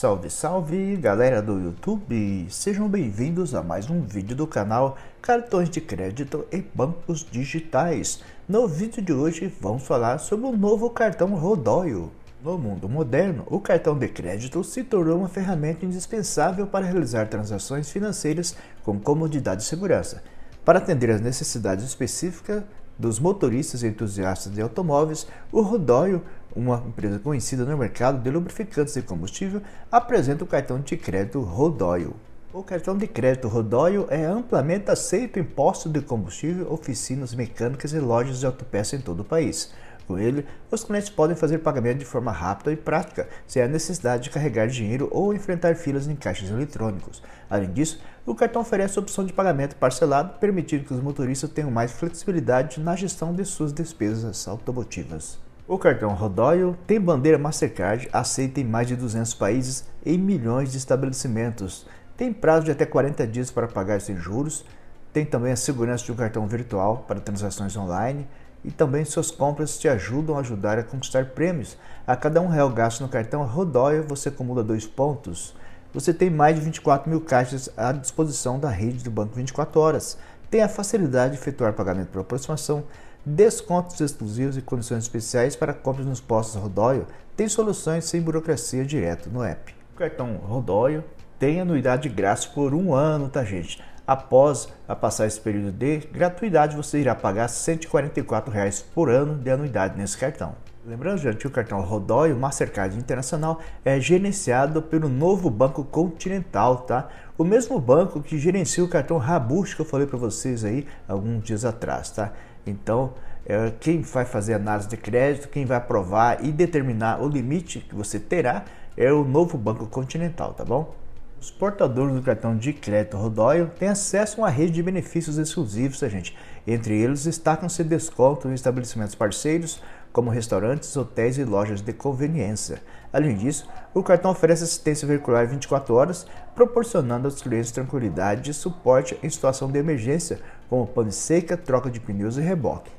Salve, salve galera do YouTube! Sejam bem-vindos a mais um vídeo do canal Cartões de Crédito e Bancos Digitais. No vídeo de hoje vamos falar sobre o novo cartão Rodóio. No mundo moderno, o cartão de crédito se tornou uma ferramenta indispensável para realizar transações financeiras com comodidade e segurança. Para atender às necessidades específicas dos motoristas e entusiastas de automóveis, o Rodóio, uma empresa conhecida no mercado de lubrificantes e combustível, apresenta o cartão de crédito Rodóio. O cartão de crédito Rodóio é amplamente aceito em postos de combustível, oficinas mecânicas e lojas de autopeças em todo o país. Com ele, os clientes podem fazer pagamento de forma rápida e prática, sem a necessidade de carregar dinheiro ou enfrentar filas em caixas eletrônicos. Além disso, o cartão oferece a opção de pagamento parcelado, permitindo que os motoristas tenham mais flexibilidade na gestão de suas despesas automotivas. O cartão Rodoyo tem bandeira Mastercard aceita em mais de 200 países e milhões de estabelecimentos. Tem prazo de até 40 dias para pagar sem juros. Tem também a segurança de um cartão virtual para transações online e também suas compras te ajudam a ajudar a conquistar prêmios. A cada um real gasto no cartão Rodóio você acumula dois pontos. Você tem mais de 24 mil caixas à disposição da rede do banco 24 horas. Tem a facilidade de efetuar pagamento por aproximação, descontos exclusivos e condições especiais para compras nos postos Rodóio. Tem soluções sem burocracia direto no app. O cartão Rodóio tem anuidade de graça por um ano, tá gente? Após passar esse período de gratuidade, você irá pagar R$ 144,00 por ano de anuidade nesse cartão. Lembrando, gente, o cartão o Mastercard Internacional é gerenciado pelo novo Banco Continental, tá? O mesmo banco que gerencia o cartão Rabush que eu falei para vocês aí alguns dias atrás, tá? Então, é, quem vai fazer análise de crédito, quem vai aprovar e determinar o limite que você terá é o novo Banco Continental, tá bom? Os portadores do cartão de crédito Rodóio têm acesso a uma rede de benefícios exclusivos, tá, gente? Entre eles destacam-se descontos em estabelecimentos parceiros, como restaurantes, hotéis e lojas de conveniência. Além disso, o cartão oferece assistência veicular 24 horas, proporcionando aos clientes tranquilidade e suporte em situação de emergência, como pane seca, troca de pneus e reboque.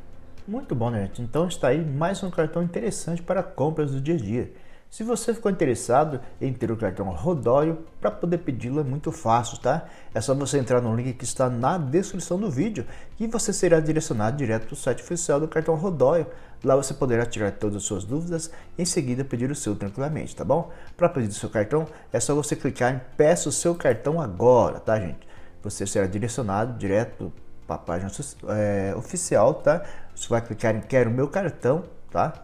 Muito bom, né, gente? Então está aí mais um cartão interessante para compras do dia a dia. Se você ficou interessado em ter o cartão Rodório, para poder pedi-lo é muito fácil, tá? É só você entrar no link que está na descrição do vídeo e você será direcionado direto para o site oficial do cartão Rodório. Lá você poderá tirar todas as suas dúvidas e em seguida pedir o seu tranquilamente, tá bom? Para pedir o seu cartão, é só você clicar em Peça o seu cartão agora, tá, gente? Você será direcionado direto para a página é, oficial, tá? Você vai clicar em Quero meu cartão, tá?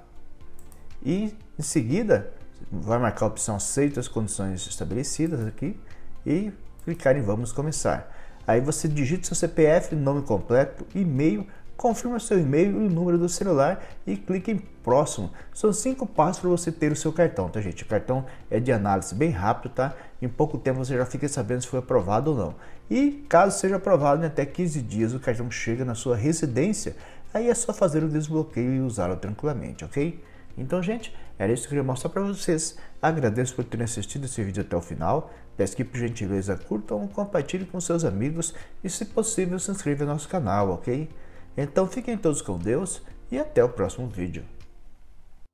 E em seguida vai marcar a opção aceito as condições estabelecidas aqui e clicar em vamos começar. Aí você digita seu CPF, nome completo, e-mail, confirma seu e-mail e o número do celular e clique em próximo. São cinco passos para você ter o seu cartão, tá gente? O cartão é de análise bem rápido, tá? Em pouco tempo você já fica sabendo se foi aprovado ou não. E caso seja aprovado em até 15 dias o cartão chega na sua residência, aí é só fazer o desbloqueio e usá-lo tranquilamente, ok? Então, gente, era isso que eu queria mostrar para vocês. Agradeço por terem assistido esse vídeo até o final. Peço que, por gentileza, curtam, compartilhem com seus amigos e, se possível, se inscreva no nosso canal, ok? Então, fiquem todos com Deus e até o próximo vídeo.